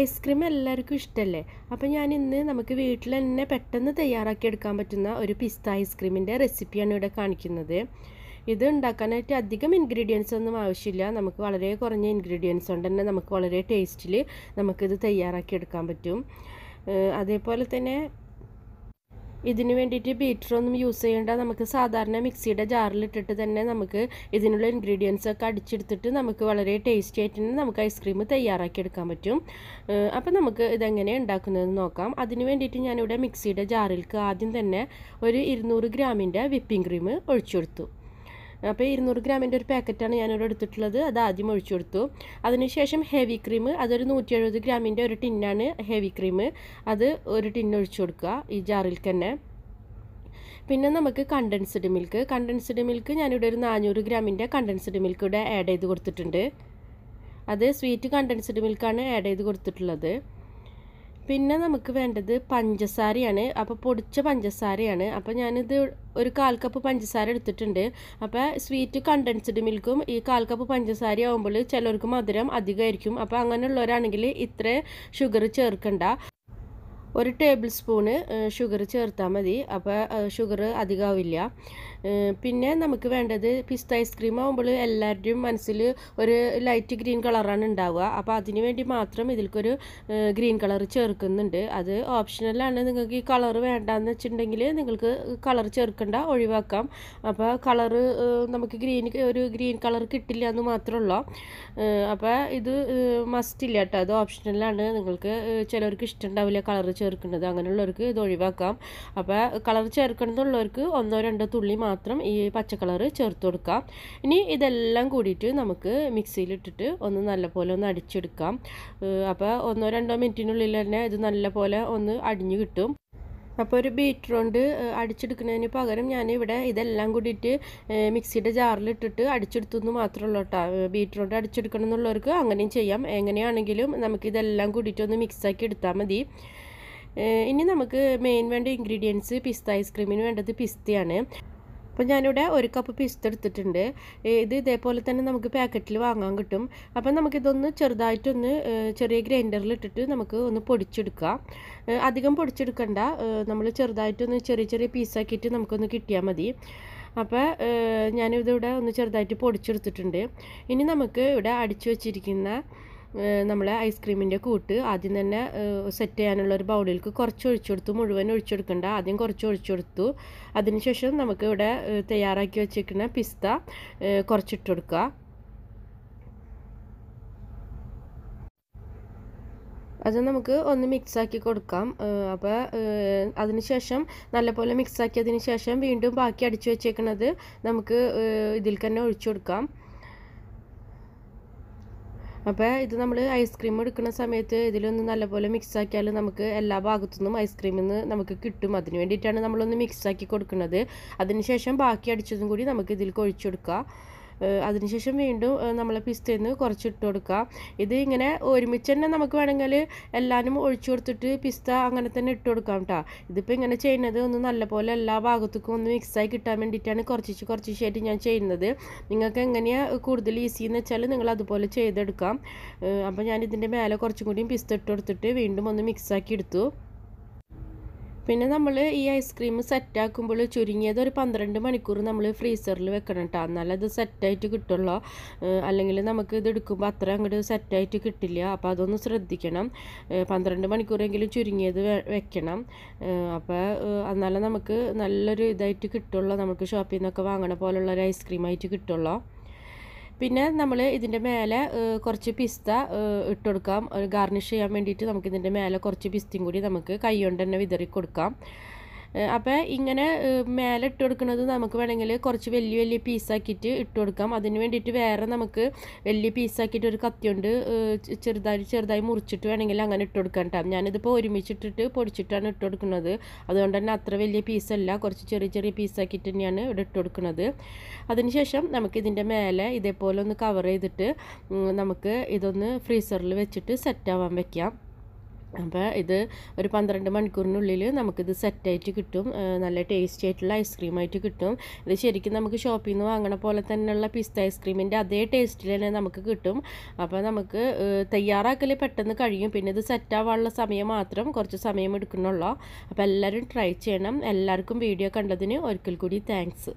ice cream എല്ലാവർക്കും ഇഷ്ടമല്ലേ അപ്പോൾ ഞാൻ ഇന്ന് നമുക്ക് വീട്ടിൽ തന്നെ പെട്ടെന്ന് തയ്യാറാക്കി എടുക്കാൻ പറ്റുന്ന ഒരു പിസ്ത ഐസ്ക്രീമിൻ്റെ റെസിപ്പിയാണ് ഇവിടെ കാണിക്കുന്നത് ഇത് ഉണ്ടാക്കാനായിട്ട് അധികം ഇൻഗ്രീഡിയൻസ് ഒന്നും ആവശ്യമില്ല നമുക്ക് വളരെ കുറഞ്ഞ ഇൻഗ്രീഡിയൻസ് കൊണ്ട് തന്നെ നമുക്ക് വളരെ ടേസ്റ്റിൽ നമുക്കിത് തയ്യാറാക്കി എടുക്കാൻ പറ്റും അതേപോലെ തന്നെ ഇതിന് വേണ്ടിയിട്ട് ബീറ്റർ ഒന്നും യൂസ് ചെയ്യേണ്ട നമുക്ക് സാധാരണ മിക്സിയുടെ ജാറിലിട്ടിട്ട് തന്നെ നമുക്ക് ഇതിനുള്ള ഇൻഗ്രീഡിയൻസ് ഒക്കെ അടിച്ചെടുത്തിട്ട് നമുക്ക് വളരെ ടേസ്റ്റി ആയിട്ട് നമുക്ക് ഐസ്ക്രീം തയ്യാറാക്കി എടുക്കാൻ പറ്റും അപ്പം നമുക്ക് ഇതെങ്ങനെ ഉണ്ടാക്കുന്നതെന്ന് നോക്കാം അതിന് വേണ്ടിയിട്ട് ഞാനിവിടെ മിക്സിയുടെ ജാറിലേക്ക് ആദ്യം തന്നെ ഒരു ഇരുന്നൂറ് ഗ്രാമിൻ്റെ വിപ്പിംഗ് ക്രീം ഒഴിച്ചു കൊടുത്തു അപ്പോൾ ഇരുന്നൂറ് ഗ്രാമിൻ്റെ ഒരു പാക്കറ്റാണ് ഞാനിവിടെ എടുത്തിട്ടുള്ളത് അത് ആദ്യം ഒഴിച്ചു കൊടുത്തു അതിനുശേഷം ഹെവി ക്രീം അതൊരു നൂറ്റി എഴുപത് ഗ്രാമിൻ്റെ ഒരു ടിന്നാണ് ഹെവി ക്രീം അത് ഒരു ടിന്ന് ഒഴിച്ചു കൊടുക്കുക ഈ ജാറിൽ തന്നെ പിന്നെ നമുക്ക് കണ്ടൻസ്ഡ് മിൽക്ക് കണ്ടൻസ്ഡ് മിൽക്ക് ഞാനിവിടെ ഒരു നാനൂറ് ഗ്രാമിൻ്റെ കണ്ടൻസ്ഡ് മിൽക്ക് ഇവിടെ ആഡ് ചെയ്ത് കൊടുത്തിട്ടുണ്ട് അത് സ്വീറ്റ് കണ്ടൻസ്ഡ് മിൽക്കാണ് ആഡ് ചെയ്ത് കൊടുത്തിട്ടുള്ളത് പിന്നെ നമുക്ക് വേണ്ടത് പഞ്ചസാരയാണ് അപ്പോൾ പൊടിച്ച പഞ്ചസാരയാണ് അപ്പോൾ ഞാനിത് ഒരു കാൽ കപ്പ് പഞ്ചസാര എടുത്തിട്ടുണ്ട് അപ്പോൾ സ്വീറ്റ് കണ്ടൻസ്ഡ് മിൽക്കും ഈ കാൽ കപ്പ് പഞ്ചസാര ആകുമ്പോൾ ചിലർക്ക് മധുരം അധികമായിരിക്കും അപ്പോൾ അങ്ങനെയുള്ളവരാണെങ്കിൽ ഇത്ര ഷുഗർ ചേർക്കണ്ട ഒരു ടേബിൾ സ്പൂണ് ഷുഗർ ചേർത്താൽ മതി അപ്പോൾ ഷുഗർ അധികമാവില്ല പിന്നെ നമുക്ക് വേണ്ടത് പിസ്ത ഐസ്ക്രീം ആകുമ്പോൾ എല്ലാവരുടെയും മനസ്സിൽ ഒരു ലൈറ്റ് ഗ്രീൻ കളറാണ് ഉണ്ടാവുക അപ്പോൾ അതിന് വേണ്ടി മാത്രം ഇതിൽക്കൊരു ഗ്രീൻ കളർ ചേർക്കുന്നുണ്ട് അത് ഓപ്ഷണലാണ് നിങ്ങൾക്ക് ഈ കളർ വേണ്ടാന്ന് വെച്ചിട്ടുണ്ടെങ്കിൽ നിങ്ങൾക്ക് കളർ ചേർക്കണ്ട ഒഴിവാക്കാം അപ്പോൾ കളർ നമുക്ക് ഗ്രീൻ ഒരു ഗ്രീൻ കളർ കിട്ടില്ല എന്ന് മാത്രമുള്ളൂ അപ്പോൾ ഇത് ഇല്ല കേട്ടോ അത് ഓപ്ഷണലാണ് നിങ്ങൾക്ക് ചിലവർക്ക് ഇഷ്ടമുണ്ടാവില്ല കളർ ചേർക്കുന്നത് അങ്ങനെയുള്ളവർക്ക് ഇത് ഒഴിവാക്കാം അപ്പോൾ കളർ ചേർക്കണമെന്നുള്ളവർക്ക് ഒന്നോ രണ്ടോ തുള്ളി മാത്രം ഈ പച്ചക്കളർ ചേർത്ത് കൊടുക്കാം ഇനി ഇതെല്ലാം കൂടിയിട്ട് നമുക്ക് മിക്സിയിലിട്ടിട്ട് ഒന്ന് നല്ലപോലെ ഒന്ന് അടിച്ചെടുക്കാം അപ്പോൾ ഒന്നോ രണ്ടോ മിനിറ്റിനുള്ളിൽ തന്നെ ഇത് നല്ലപോലെ ഒന്ന് അടിഞ്ഞു കിട്ടും അപ്പോൾ ഒരു ബീറ്ററുണ്ട് അടിച്ചെടുക്കുന്നതിന് പകരം ഞാൻ ഇവിടെ ഇതെല്ലാം കൂടിയിട്ട് മിക്സിയുടെ ജാറിലിട്ടിട്ട് അടിച്ചെടുത്തു എന്ന് മാത്രമല്ല കേട്ടോ ബീറ്ററുണ്ട് അടിച്ചെടുക്കണം എന്നുള്ളവർക്ക് അങ്ങനെയും ചെയ്യാം എങ്ങനെയാണെങ്കിലും നമുക്കിതെല്ലാം കൂടിയിട്ട് ഒന്ന് മിക്സാക്കി എടുത്താൽ മതി ഇനി നമുക്ക് മെയിൻ വേണ്ട ഇൻഗ്രീഡിയൻസ് പിസ്ത ഐസ്ക്രീമിന് വേണ്ടത് പിസ്തയാണ് അപ്പോൾ ഞാനിവിടെ ഒരു കപ്പ് പിസ്ത എടുത്തിട്ടുണ്ട് ഇത് ഇതേപോലെ തന്നെ നമുക്ക് പാക്കറ്റിൽ വാങ്ങാൻ കിട്ടും അപ്പം നമുക്കിതൊന്ന് ചെറുതായിട്ടൊന്ന് ചെറിയ ഗ്രൈൻഡറിൽ ഇട്ടിട്ട് നമുക്ക് ഒന്ന് പൊടിച്ചെടുക്കാം അധികം പൊടിച്ചെടുക്കണ്ട നമ്മൾ ചെറുതായിട്ടൊന്ന് ചെറിയ ചെറിയ പീസാക്കിയിട്ട് നമുക്കൊന്ന് കിട്ടിയാൽ മതി അപ്പോൾ ഞാനിതിവിടെ ഒന്ന് ചെറുതായിട്ട് പൊടിച്ചെടുത്തിട്ടുണ്ട് ഇനി നമുക്ക് ഇവിടെ അടിച്ചു വച്ചിരിക്കുന്ന നമ്മളെ ഐസ്ക്രീമിൻ്റെ കൂട്ട് ആദ്യം തന്നെ സെറ്റ് ചെയ്യാനുള്ള ഒരു ബൗളിലേക്ക് കുറച്ച് ഒഴിച്ചെടുത്തു മുഴുവൻ ഒഴിച്ചെടുക്കേണ്ട ആദ്യം കുറച്ച് ഒഴിച്ചെടുത്തു അതിനുശേഷം നമുക്ക് ഇവിടെ തയ്യാറാക്കി വെച്ചിരിക്കുന്ന പിസ്ത കുറച്ചിട്ട് കൊടുക്കുക അത് നമുക്ക് ഒന്ന് മിക്സാക്കി കൊടുക്കാം അപ്പോൾ അതിനുശേഷം നല്ലപോലെ മിക്സാക്കിയതിന് ശേഷം വീണ്ടും ബാക്കി അടിച്ചു വെച്ചേക്കുന്നത് നമുക്ക് ഇതിൽ തന്നെ ഒഴിച്ചു കൊടുക്കാം അപ്പോൾ ഇത് നമ്മൾ ഐസ്ക്രീം എടുക്കുന്ന സമയത്ത് ഇതിലൊന്ന് നല്ലപോലെ മിക്സാക്കിയാൽ നമുക്ക് എല്ലാ ഭാഗത്തു നിന്നും ഐസ്ക്രീമിൽ നിന്ന് നമുക്ക് കിട്ടും അതിന് വേണ്ടിയിട്ടാണ് നമ്മളൊന്ന് മിക്സാക്കി കൊടുക്കുന്നത് അതിനുശേഷം ബാക്കി അടിച്ചതും കൂടി നമുക്ക് ഇതിൽ കൊടുക്കാം അതിനുശേഷം വീണ്ടും നമ്മൾ പിസ്തയിൽ നിന്ന് കുറച്ച് ഇട്ട് കൊടുക്കുക ഇത് ഇങ്ങനെ ഒരുമിച്ച് തന്നെ നമുക്ക് വേണമെങ്കിൽ എല്ലാവരും ഒഴിച്ചു കൊടുത്തിട്ട് പിസ്ത അങ്ങനെ തന്നെ ഇട്ട് കൊടുക്കാം കേട്ടോ ഇതിപ്പോൾ ഇങ്ങനെ ചെയ്യുന്നത് ഒന്ന് നല്ലപോലെ എല്ലാ ഭാഗത്തേക്കും ഒന്ന് മിക്സായി കിട്ടാൻ വേണ്ടിയിട്ടാണ് കുറച്ച് കുറച്ചായിട്ട് ഞാൻ ചെയ്യുന്നത് നിങ്ങൾക്ക് എങ്ങനെയാണ് കൂടുതൽ ഈസി എന്ന് വെച്ചാൽ നിങ്ങൾ അതുപോലെ ചെയ്തെടുക്കാം അപ്പോൾ ഞാൻ ഇതിൻ്റെ മേലെ കുറച്ചും കൂടിയും പിസ്ത ഇട്ട് കൊടുത്തിട്ട് വീണ്ടും ഒന്ന് മിക്സാക്കി എടുത്തു പിന്നെ നമ്മൾ ഈ ഐസ്ക്രീം സെറ്റാക്കുമ്പോൾ ചുരുങ്ങിയത് ഒരു പന്ത്രണ്ട് മണിക്കൂർ നമ്മൾ ഫ്രീസറിൽ വെക്കണം കേട്ടോ അത് സെറ്റായിട്ട് കിട്ടുള്ളൂ അല്ലെങ്കിൽ നമുക്ക് ഇത് എടുക്കുമ്പോൾ അത്ര അങ്ങോട്ട് സെറ്റായിട്ട് കിട്ടില്ല അപ്പോൾ അതൊന്ന് ശ്രദ്ധിക്കണം പന്ത്രണ്ട് മണിക്കൂറെങ്കിലും ചുരുങ്ങിയത് വെക്കണം അപ്പോൾ എന്നാലേ നമുക്ക് നല്ലൊരു ഇതായിട്ട് കിട്ടുള്ളൂ നമുക്ക് ഷോപ്പിൽ നിന്നൊക്കെ വാങ്ങണ പോലുള്ളൊരു ഐസ്ക്രീമായിട്ട് കിട്ടുള്ളൂ പിന്നെ നമ്മൾ ഇതിൻ്റെ മേലെ കുറച്ച് പിസ്ത ഇട്ട് കൊടുക്കാം ഗാർണിഷ് ചെയ്യാൻ വേണ്ടിയിട്ട് നമുക്ക് ഇതിൻ്റെ മേലെ കുറച്ച് പിസ്തയും കൂടി നമുക്ക് കൈ കൊണ്ട് തന്നെ വിതറി കൊടുക്കാം അപ്പോൾ ഇങ്ങനെ മേലെ ഇട്ട് കൊടുക്കുന്നത് നമുക്ക് വേണമെങ്കിൽ കുറച്ച് വലിയ വലിയ പീസാക്കിയിട്ട് ഇട്ട് കൊടുക്കാം അതിന് വേണ്ടിയിട്ട് വേറെ നമുക്ക് വലിയ പീസാക്കിയിട്ട് ഒരു കത്തിയുണ്ട് ചെറുതായി ചെറുതായി മുറിച്ചിട്ട് വേണമെങ്കിൽ അങ്ങനെ ഇട്ട് കൊടുക്കാം കേട്ടോ ഞാനിതിപ്പോൾ ഒരുമിച്ചിട്ടിട്ട് പൊടിച്ചിട്ടാണ് ഇട്ട് കൊടുക്കുന്നത് അതുകൊണ്ട് തന്നെ അത്ര വലിയ പീസല്ല കുറച്ച് ചെറിയ ചെറിയ പീസാക്കിയിട്ട് തന്നെയാണ് ഇവിടെ ഇട്ട് കൊടുക്കുന്നത് അതിനുശേഷം നമുക്കിതിൻ്റെ മേലെ ഇതേപോലെ ഒന്ന് കവർ ചെയ്തിട്ട് നമുക്ക് ഇതൊന്ന് ഫ്രീസറിൽ വെച്ചിട്ട് സെറ്റാവാൻ വയ്ക്കാം അപ്പോൾ ഇത് ഒരു പന്ത്രണ്ട് മണിക്കൂറിനുള്ളിൽ നമുക്കിത് സെറ്റായിട്ട് കിട്ടും നല്ല ടേസ്റ്റി ആയിട്ടുള്ള ഐസ്ക്രീമായിട്ട് കിട്ടും ഇത് ശരിക്കും നമുക്ക് ഷോപ്പിൽ നിന്ന് വാങ്ങണ പോലെ തന്നെയുള്ള പിസ്ത ഐസ്ക്രീമിൻ്റെ അതേ ടേസ്റ്റിൽ തന്നെ നമുക്ക് കിട്ടും അപ്പോൾ നമുക്ക് തയ്യാറാക്കൽ പെട്ടെന്ന് കഴിയും പിന്നെ ഇത് സെറ്റാവാനുള്ള സമയം മാത്രം കുറച്ച് സമയം എടുക്കുന്നുള്ളൂ അപ്പോൾ എല്ലാവരും ട്രൈ ചെയ്യണം എല്ലാവർക്കും വീഡിയോ കണ്ടതിന് ഒരിക്കൽ കൂടി താങ്ക്സ്